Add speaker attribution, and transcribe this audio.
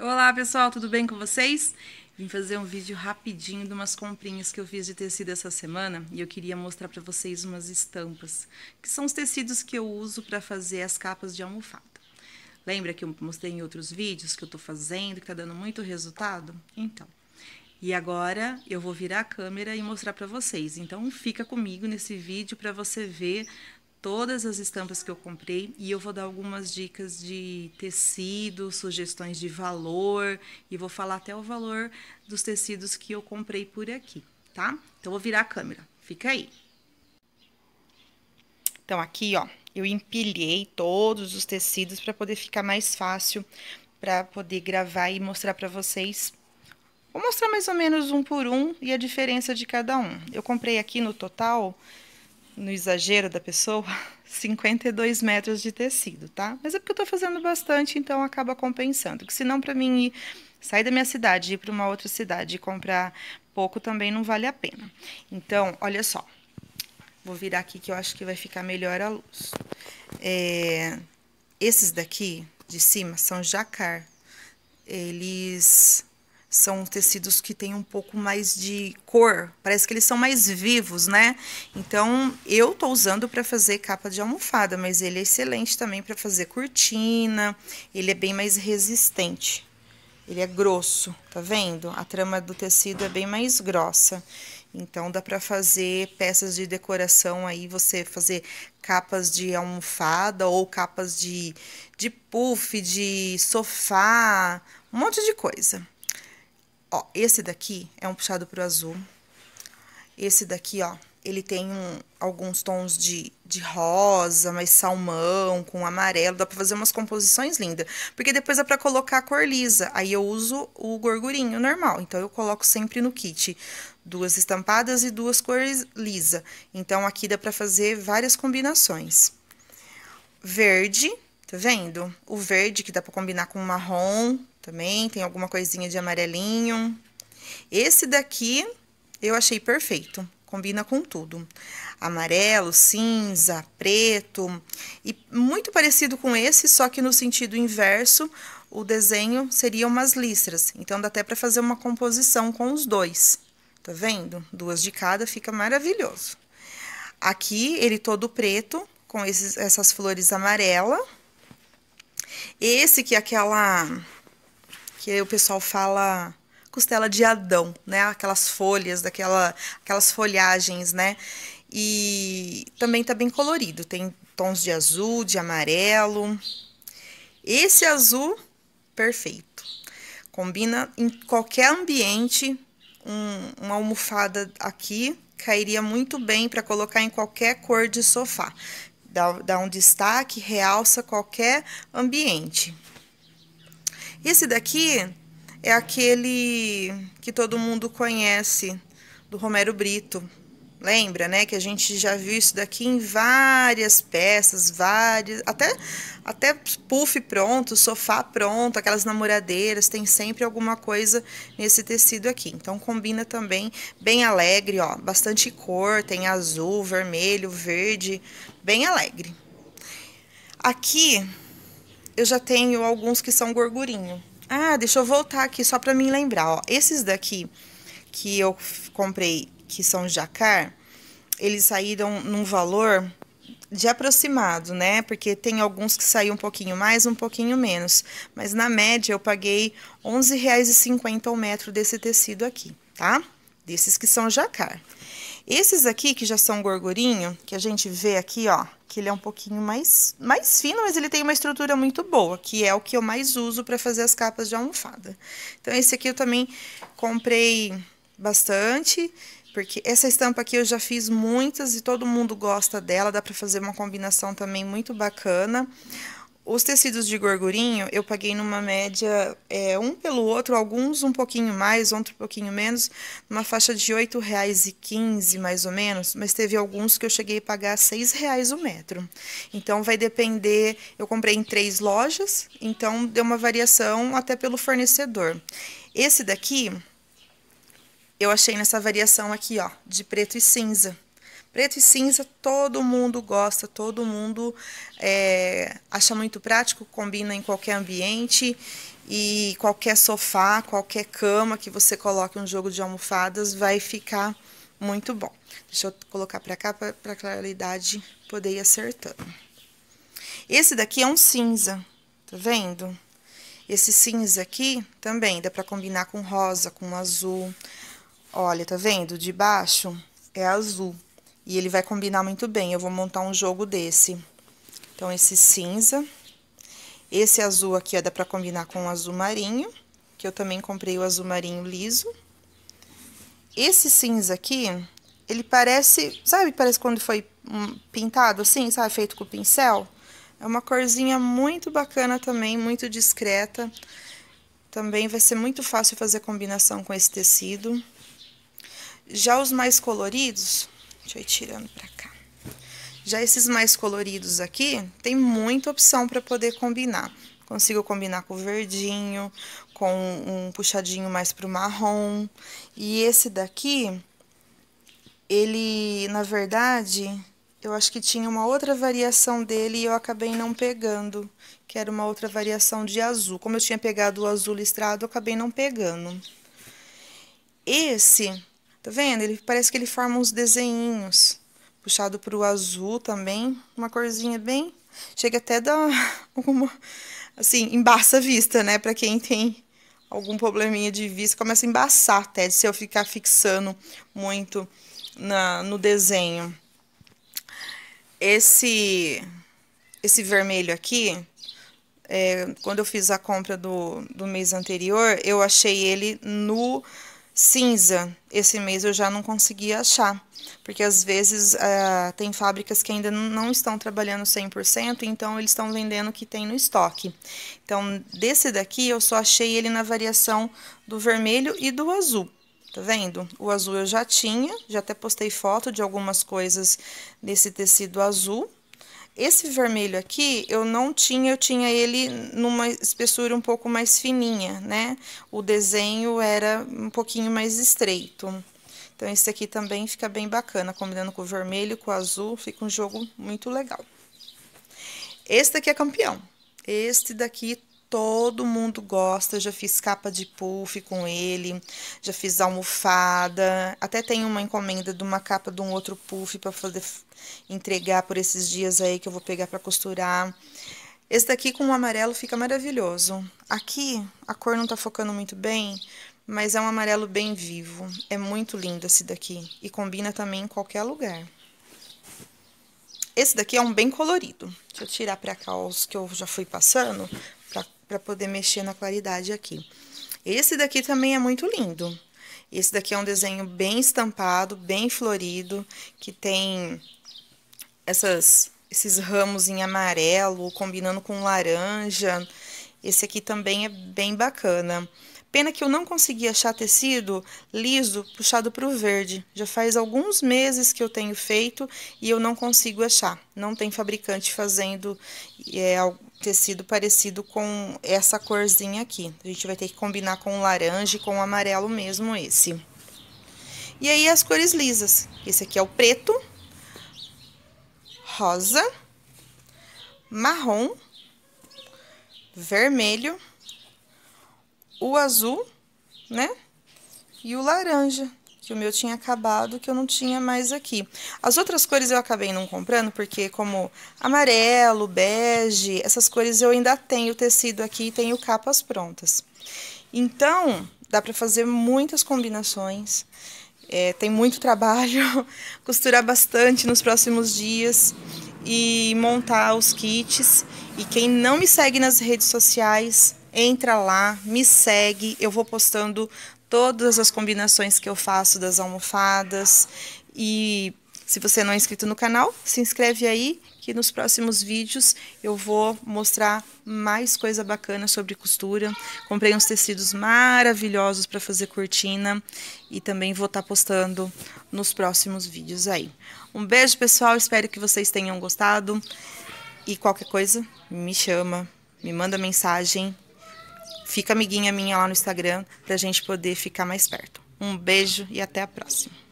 Speaker 1: Olá pessoal, tudo bem com vocês? Vim fazer um vídeo rapidinho de umas comprinhas que eu fiz de tecido essa semana e eu queria mostrar para vocês umas estampas, que são os tecidos que eu uso para fazer as capas de almofada. Lembra que eu mostrei em outros vídeos que eu estou fazendo, que está dando muito resultado? Então, e agora eu vou virar a câmera e mostrar para vocês. Então fica comigo nesse vídeo para você ver todas as estampas que eu comprei e eu vou dar algumas dicas de tecido, sugestões de valor e vou falar até o valor dos tecidos que eu comprei por aqui, tá? Então vou virar a câmera. Fica aí. Então aqui, ó, eu empilhei todos os tecidos para poder ficar mais fácil para poder gravar e mostrar para vocês. Vou mostrar mais ou menos um por um e a diferença de cada um. Eu comprei aqui no total no exagero da pessoa, 52 metros de tecido, tá? Mas é porque eu tô fazendo bastante, então acaba compensando. Que senão, para mim, ir, sair da minha cidade, ir para uma outra cidade e comprar pouco também não vale a pena. Então, olha só. Vou virar aqui que eu acho que vai ficar melhor a luz. É, esses daqui de cima são jacar. Eles são tecidos que têm um pouco mais de cor, parece que eles são mais vivos, né? Então, eu tô usando para fazer capa de almofada, mas ele é excelente também para fazer cortina, ele é bem mais resistente. Ele é grosso, tá vendo? A trama do tecido é bem mais grossa. Então, dá para fazer peças de decoração aí, você fazer capas de almofada ou capas de, de puff, de sofá, um monte de coisa. Ó, esse daqui é um puxado pro azul. Esse daqui, ó, ele tem um, alguns tons de, de rosa, mais salmão, com amarelo. Dá pra fazer umas composições lindas. Porque depois dá é pra colocar a cor lisa. Aí eu uso o gorgurinho normal. Então, eu coloco sempre no kit duas estampadas e duas cores lisa. Então, aqui dá pra fazer várias combinações. Verde, tá vendo? O verde que dá pra combinar com marrom, também tem alguma coisinha de amarelinho. Esse daqui eu achei perfeito. Combina com tudo. Amarelo, cinza, preto. E muito parecido com esse, só que no sentido inverso, o desenho seria umas listras. Então, dá até para fazer uma composição com os dois. Tá vendo? Duas de cada, fica maravilhoso. Aqui, ele todo preto, com esses, essas flores amarela. Esse que é aquela que o pessoal fala costela de Adão, né? Aquelas folhas, daquela, aquelas folhagens, né? E também tá bem colorido, tem tons de azul, de amarelo. Esse azul, perfeito. Combina em qualquer ambiente. Um, uma almofada aqui cairia muito bem para colocar em qualquer cor de sofá. Dá, dá um destaque, realça qualquer ambiente. Esse daqui é aquele que todo mundo conhece, do Romero Brito. Lembra, né? Que a gente já viu isso daqui em várias peças, várias. Até, até puff pronto, sofá pronto, aquelas namoradeiras, tem sempre alguma coisa nesse tecido aqui. Então combina também bem alegre, ó. Bastante cor, tem azul, vermelho, verde, bem alegre. Aqui eu já tenho alguns que são gorgurinho. Ah, deixa eu voltar aqui só para me lembrar. Ó, esses daqui que eu comprei, que são jacar, eles saíram num valor de aproximado, né? Porque tem alguns que saíram um pouquinho mais, um pouquinho menos. Mas na média eu paguei R$11,50 11,50 o metro desse tecido aqui, tá? Desses que são jacar. Esses aqui que já são gorgurinho, que a gente vê aqui, ó, que ele é um pouquinho mais, mais fino, mas ele tem uma estrutura muito boa, que é o que eu mais uso para fazer as capas de almofada. Então, esse aqui eu também comprei bastante, porque essa estampa aqui eu já fiz muitas e todo mundo gosta dela, dá para fazer uma combinação também muito bacana. Os tecidos de gorgurinho eu paguei numa média, é, um pelo outro, alguns um pouquinho mais, outro um pouquinho menos, numa faixa de R$ 8,15 mais ou menos, mas teve alguns que eu cheguei a pagar R$ 6,00 o metro. Então vai depender, eu comprei em três lojas, então deu uma variação até pelo fornecedor. Esse daqui eu achei nessa variação aqui, ó, de preto e cinza. Preto e cinza, todo mundo gosta, todo mundo é, acha muito prático, combina em qualquer ambiente e qualquer sofá, qualquer cama que você coloque um jogo de almofadas vai ficar muito bom. Deixa eu colocar para cá para a claridade poder ir acertando. Esse daqui é um cinza, tá vendo? Esse cinza aqui também dá para combinar com rosa, com azul. Olha, tá vendo? De baixo é azul. E ele vai combinar muito bem, eu vou montar um jogo desse. Então, esse cinza. Esse azul aqui, ó, dá pra combinar com o azul marinho, que eu também comprei o azul marinho liso. Esse cinza aqui, ele parece, sabe, parece quando foi hum, pintado assim, sabe, feito com pincel? É uma corzinha muito bacana também, muito discreta. Também vai ser muito fácil fazer combinação com esse tecido. Já os mais coloridos, Deixa eu ir tirando pra cá. Já esses mais coloridos aqui, tem muita opção para poder combinar. Consigo combinar com o verdinho, com um puxadinho mais pro marrom. E esse daqui, ele, na verdade, eu acho que tinha uma outra variação dele e eu acabei não pegando, que era uma outra variação de azul. Como eu tinha pegado o azul listrado, eu acabei não pegando. Esse Tá vendo? Ele parece que ele forma uns desenhinhos. Puxado pro azul também. Uma corzinha bem... Chega até dar uma... Assim, embaça a vista, né? Pra quem tem algum probleminha de vista, começa a embaçar até, se eu ficar fixando muito na, no desenho. Esse, esse vermelho aqui, é, quando eu fiz a compra do, do mês anterior, eu achei ele no cinza. Esse mês eu já não consegui achar, porque às vezes uh, tem fábricas que ainda não estão trabalhando 100%, então eles estão vendendo o que tem no estoque. Então, desse daqui eu só achei ele na variação do vermelho e do azul. Tá vendo? O azul eu já tinha, já até postei foto de algumas coisas desse tecido azul. Esse vermelho aqui eu não tinha, eu tinha ele numa espessura um pouco mais fininha, né? O desenho era um pouquinho mais estreito. Então, esse aqui também fica bem bacana, combinando com o vermelho, com o azul, fica um jogo muito legal. Esse daqui é campeão. Este daqui Todo mundo gosta, já fiz capa de puff com ele, já fiz almofada, até tem uma encomenda de uma capa de um outro puff para poder entregar por esses dias aí que eu vou pegar para costurar. Esse daqui com o amarelo fica maravilhoso. Aqui a cor não tá focando muito bem, mas é um amarelo bem vivo. É muito lindo esse daqui e combina também em qualquer lugar. Esse daqui é um bem colorido. Deixa eu tirar pra cá os que eu já fui passando, para poder mexer na claridade aqui. Esse daqui também é muito lindo. Esse daqui é um desenho bem estampado, bem florido, que tem essas, esses ramos em amarelo, combinando com laranja. Esse aqui também é bem bacana. Pena que eu não consegui achar tecido liso puxado para o verde. Já faz alguns meses que eu tenho feito e eu não consigo achar. Não tem fabricante fazendo é, tecido parecido com essa corzinha aqui. A gente vai ter que combinar com o laranja e com o amarelo mesmo esse. E aí, as cores lisas. Esse aqui é o preto, rosa, marrom, vermelho, o azul, né? E o laranja que o meu tinha acabado, que eu não tinha mais aqui. As outras cores eu acabei não comprando, porque como amarelo, bege, essas cores eu ainda tenho tecido aqui e tenho capas prontas. Então, dá para fazer muitas combinações, é, tem muito trabalho, costurar bastante nos próximos dias e montar os kits. E quem não me segue nas redes sociais, entra lá, me segue, eu vou postando todas as combinações que eu faço das almofadas. E se você não é inscrito no canal, se inscreve aí que nos próximos vídeos eu vou mostrar mais coisa bacana sobre costura. Comprei uns tecidos maravilhosos para fazer cortina e também vou estar tá postando nos próximos vídeos aí. Um beijo, pessoal. Espero que vocês tenham gostado. E qualquer coisa, me chama, me manda mensagem Fica amiguinha minha lá no Instagram para a gente poder ficar mais perto. Um beijo e até a próxima.